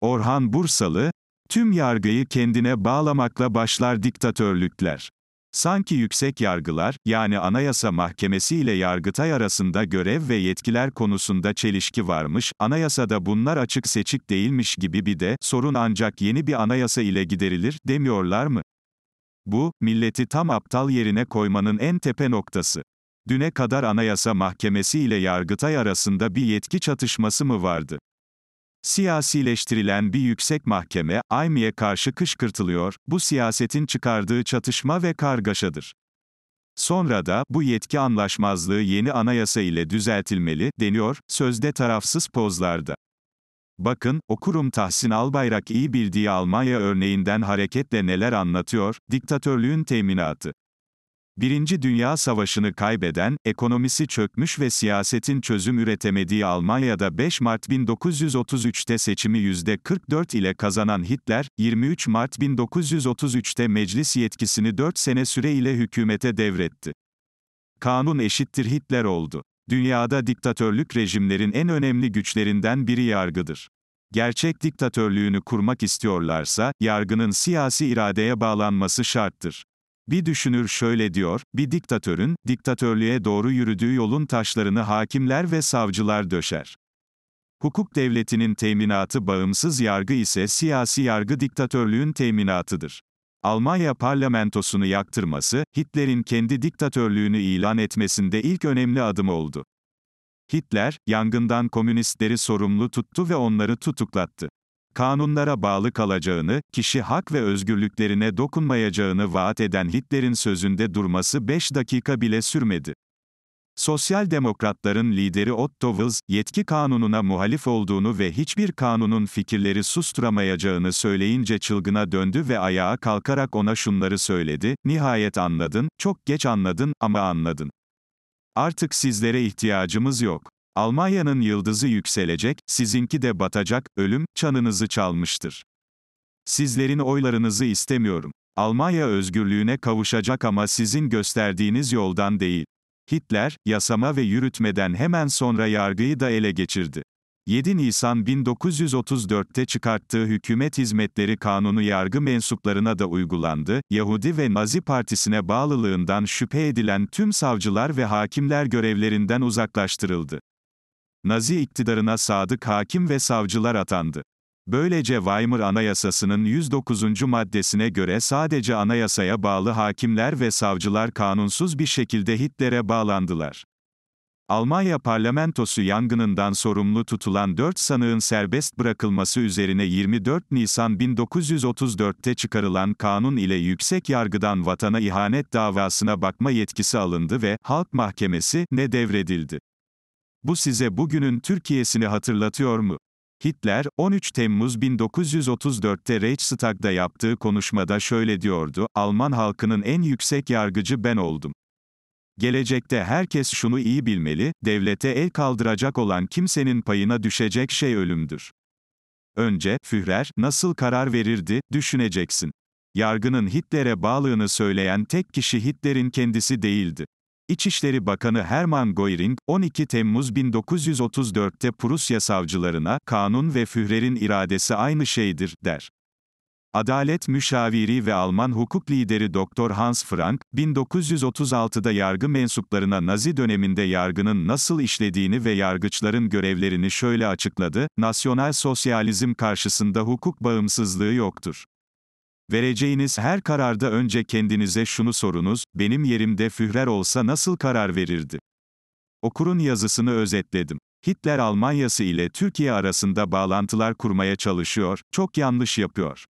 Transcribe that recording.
Orhan Bursalı, tüm yargıyı kendine bağlamakla başlar diktatörlükler. Sanki yüksek yargılar, yani Anayasa Mahkemesi ile Yargıtay arasında görev ve yetkiler konusunda çelişki varmış, anayasada bunlar açık seçik değilmiş gibi bir de, sorun ancak yeni bir anayasa ile giderilir, demiyorlar mı? Bu, milleti tam aptal yerine koymanın en tepe noktası. Düne kadar Anayasa Mahkemesi ile Yargıtay arasında bir yetki çatışması mı vardı? Siyasileştirilen bir yüksek mahkeme, Aymi'ye karşı kışkırtılıyor, bu siyasetin çıkardığı çatışma ve kargaşadır. Sonra da, bu yetki anlaşmazlığı yeni anayasa ile düzeltilmeli, deniyor, sözde tarafsız pozlarda. Bakın, okurum Tahsin Albayrak iyi bildiği Almanya örneğinden hareketle neler anlatıyor, diktatörlüğün teminatı. Birinci Dünya Savaşı'nı kaybeden, ekonomisi çökmüş ve siyasetin çözüm üretemediği Almanya'da 5 Mart 1933'te seçimi %44 ile kazanan Hitler, 23 Mart 1933'te meclis yetkisini 4 sene süreyle hükümete devretti. Kanun eşittir Hitler oldu. Dünyada diktatörlük rejimlerin en önemli güçlerinden biri yargıdır. Gerçek diktatörlüğünü kurmak istiyorlarsa, yargının siyasi iradeye bağlanması şarttır. Bir düşünür şöyle diyor, bir diktatörün, diktatörlüğe doğru yürüdüğü yolun taşlarını hakimler ve savcılar döşer. Hukuk devletinin teminatı bağımsız yargı ise siyasi yargı diktatörlüğün teminatıdır. Almanya parlamentosunu yaktırması, Hitler'in kendi diktatörlüğünü ilan etmesinde ilk önemli adım oldu. Hitler, yangından komünistleri sorumlu tuttu ve onları tutuklattı kanunlara bağlı kalacağını, kişi hak ve özgürlüklerine dokunmayacağını vaat eden Hitler'in sözünde durması 5 dakika bile sürmedi. Sosyal demokratların lideri Otto Wils, yetki kanununa muhalif olduğunu ve hiçbir kanunun fikirleri susturamayacağını söyleyince çılgına döndü ve ayağa kalkarak ona şunları söyledi, nihayet anladın, çok geç anladın, ama anladın. Artık sizlere ihtiyacımız yok. Almanya'nın yıldızı yükselecek, sizinki de batacak, ölüm, çanınızı çalmıştır. Sizlerin oylarınızı istemiyorum. Almanya özgürlüğüne kavuşacak ama sizin gösterdiğiniz yoldan değil. Hitler, yasama ve yürütmeden hemen sonra yargıyı da ele geçirdi. 7 Nisan 1934'te çıkarttığı Hükümet Hizmetleri Kanunu yargı mensuplarına da uygulandı. Yahudi ve Nazi Partisi'ne bağlılığından şüphe edilen tüm savcılar ve hakimler görevlerinden uzaklaştırıldı. Nazi iktidarına sadık hakim ve savcılar atandı. Böylece Weimar Anayasası'nın 109. maddesine göre sadece anayasaya bağlı hakimler ve savcılar kanunsuz bir şekilde Hitler'e bağlandılar. Almanya parlamentosu yangınından sorumlu tutulan 4 sanığın serbest bırakılması üzerine 24 Nisan 1934'te çıkarılan kanun ile yüksek yargıdan vatana ihanet davasına bakma yetkisi alındı ve halk mahkemesi ne devredildi. Bu size bugünün Türkiye'sini hatırlatıyor mu? Hitler, 13 Temmuz 1934'te Reichstag'da yaptığı konuşmada şöyle diyordu, Alman halkının en yüksek yargıcı ben oldum. Gelecekte herkes şunu iyi bilmeli, devlete el kaldıracak olan kimsenin payına düşecek şey ölümdür. Önce, Führer, nasıl karar verirdi, düşüneceksin. Yargının Hitler'e bağlığını söyleyen tek kişi Hitler'in kendisi değildi. İçişleri Bakanı Hermann Göring, 12 Temmuz 1934'te Prusya savcılarına, kanun ve Führer'in iradesi aynı şeydir, der. Adalet müşaviri ve Alman hukuk lideri Dr. Hans Frank, 1936'da yargı mensuplarına Nazi döneminde yargının nasıl işlediğini ve yargıçların görevlerini şöyle açıkladı, nasyonal sosyalizm karşısında hukuk bağımsızlığı yoktur. Vereceğiniz her kararda önce kendinize şunu sorunuz, benim yerimde Führer olsa nasıl karar verirdi? Okurun yazısını özetledim. Hitler Almanyası ile Türkiye arasında bağlantılar kurmaya çalışıyor, çok yanlış yapıyor.